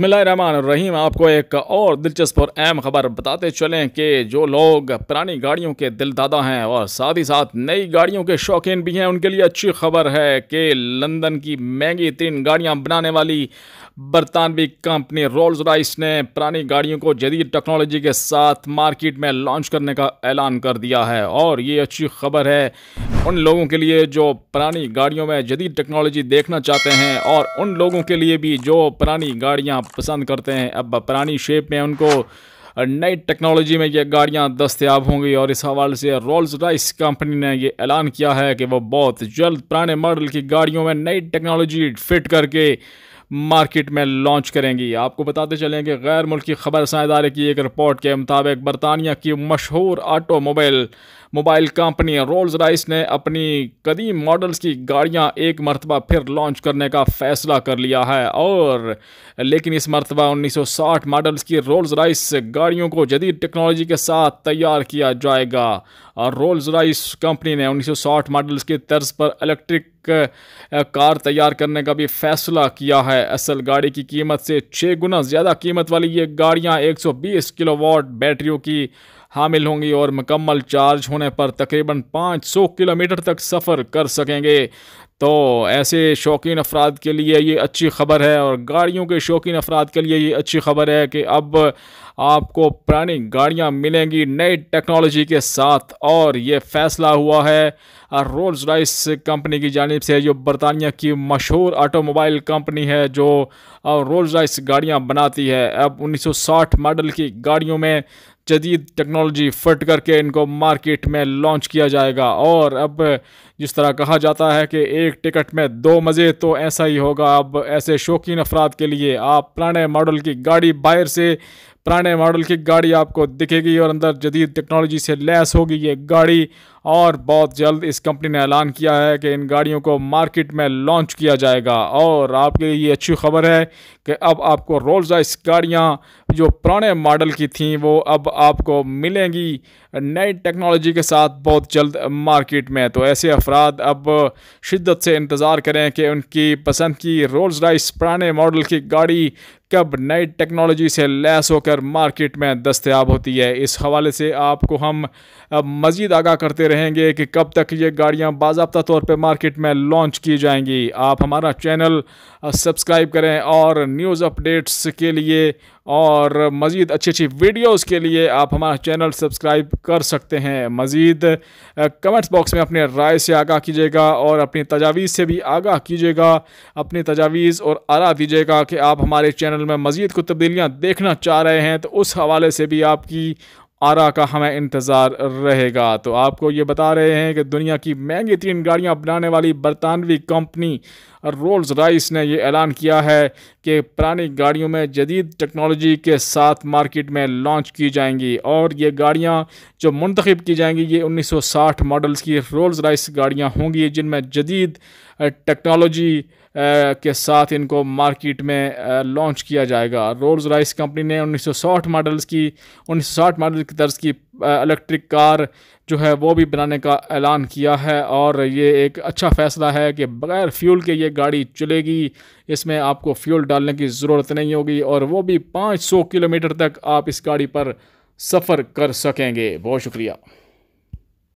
रहीम आपको एक और दिलचस्प और अहम ख़बर बताते चलें कि जो लोग पुरानी गाड़ियों के दिलदादा हैं और साथ ही साथ नई गाड़ियों के शौकीन भी हैं उनके लिए अच्छी खबर है कि लंदन की महंगी तीन गाड़ियां बनाने वाली बरतानवी कंपनी रोल्स राइस ने पुरानी गाड़ियों को जदीद टेक्नोलॉजी के साथ मार्केट में लॉन्च करने का ऐलान कर दिया है और ये अच्छी खबर है उन लोगों के लिए जो पुरानी गाड़ियों में जदीद टेक्नोलॉजी देखना चाहते हैं और उन लोगों के लिए भी जो पुरानी गाड़ियाँ पसंद करते हैं अब पुरानी शेप में उनको नई टेक्नोलॉजी में ये गाड़ियाँ दस्तियाब होंगी और इस हवाले से रोल्स राइस कंपनी ने ये ऐलान किया है कि वह बहुत जल्द पुराने मॉडल की गाड़ियों में नई टेक्नोलॉजी फिट करके मार्केट में लॉन्च करेंगी आपको बताते चलें कि गैर मुल्की खबर इदारे की एक रिपोर्ट के मुताबिक बरतानिया की मशहूर automobile mobile company Rolls Royce ने अपनी कदीम मॉडल्स की गाड़ियां एक मरतबा फिर लॉन्च करने का फ़ैसला कर लिया है और लेकिन इस मरतबा 1960 मॉडल्स की रोल्स राइस गाड़ियों को जदीद टेक्नोलॉजी के साथ तैयार किया जाएगा और रोल्स राइस कंपनी ने 1960 मॉडल्स के तर्ज पर इलेक्ट्रिक कार तैयार करने का भी फैसला किया है असल गाड़ी की कीमत से छः गुना ज़्यादा कीमत वाली ये गाड़ियाँ 120 किलोवाट बैटरियों की हामिल होंगी और मुकम्मल चार्ज होने पर तकरीबन 500 किलोमीटर तक सफ़र कर सकेंगे तो ऐसे शौकीन अफराद के लिए ये अच्छी ख़बर है और गाड़ियों के शौकीन अफराद के लिए ये अच्छी ख़बर है कि अब आपको पुरानी गाड़ियाँ मिलेंगी नई टेक्नोलॉजी के साथ और ये फ़ैसला हुआ है रोल्स राइस कंपनी की जानब से जो बरतानिया की मशहूर ऑटोमोबाइल कंपनी है जो रोल्स राइस गाड़ियाँ बनाती है अब 1960 मॉडल की गाड़ियों में जदीद टेक्नोलॉजी फिट करके इनको मार्केट में लॉन्च किया जाएगा और अब जिस तरह कहा जाता है कि एक टिकट में दो मज़े तो ऐसा ही होगा अब ऐसे शौकीन अफराद के लिए आप पुराने मॉडल की गाड़ी बाहर से पुराने मॉडल की गाड़ी आपको दिखेगी और अंदर जदीद टेक्नोलॉजी से लैस होगी ये गाड़ी और बहुत जल्द इस कंपनी ने ऐलान किया है कि इन गाड़ियों को मार्केट में लॉन्च किया जाएगा और आपके लिए ये अच्छी खबर है कि अब आपको रोल्स रॉयस गाड़ियाँ जो पुराने मॉडल की थी वो अब आपको मिलेंगी नई टेक्नोलॉजी के साथ बहुत जल्द मार्केट में तो ऐसे अफराद अब शिद्दत से इंतज़ार करें कि उनकी पसंद की रोल्स रॉयस पुराने मॉडल की गाड़ी कब नई टेक्नोलॉजी से लैस होकर मार्केट में दस्तयाब होती है इस हवाले से आपको हम मज़ीद आगाह करते रहेंगे कि कब तक ये गाड़ियाँ बाबा तौर पर मार्केट में लॉन्च की जाएंगी आप हमारा चैनल सब्सक्राइब करें और न्यूज़ अपडेट्स के लिए और मज़ीद अच्छी अच्छी वीडियोस के लिए आप हमारा चैनल सब्सक्राइब कर सकते हैं मज़ीद कमेंट्स बॉक्स में अपने राय से आगाह कीजिएगा और अपनी तजावीज़ से भी आगाह कीजिएगा अपनी तजावीज़ और आरा दीजिएगा कि आप हमारे चैनल में मज़ीद को तब्दीलियाँ देखना चाह रहे हैं तो उस हवाले से भी आपकी आरा का हमें इंतज़ार रहेगा तो आपको ये बता रहे हैं कि दुनिया की महंगी तीन गाड़ियाँ अपनाने वाली बरतानवी कंपनी रोल्स राइस ने ये ऐलान किया है कि पुरानी गाड़ियों में जदीद टेक्नोलॉजी के साथ मार्केट में लॉन्च की जाएंगी और ये गाड़ियाँ जो मंतखब की जाएंगी ये 1960 मॉडल्स की रोल्स राइस गाड़ियाँ होंगी जिनमें जदीद टेक्नोलॉजी के साथ इनको मार्केट में लॉन्च किया जाएगा रोल्स राइस कंपनी ने 1960 मॉडल्स की 1960 मॉडल की तर्ज की इलेक्ट्रिक कार जो है वो भी बनाने का ऐलान किया है और ये एक अच्छा फ़ैसला है कि बग़ैर फ्यूल के ये गाड़ी चलेगी इसमें आपको फ्यूल डालने की ज़रूरत नहीं होगी और वो भी 500 किलोमीटर तक आप इस गाड़ी पर सफ़र कर सकेंगे बहुत शुक्रिया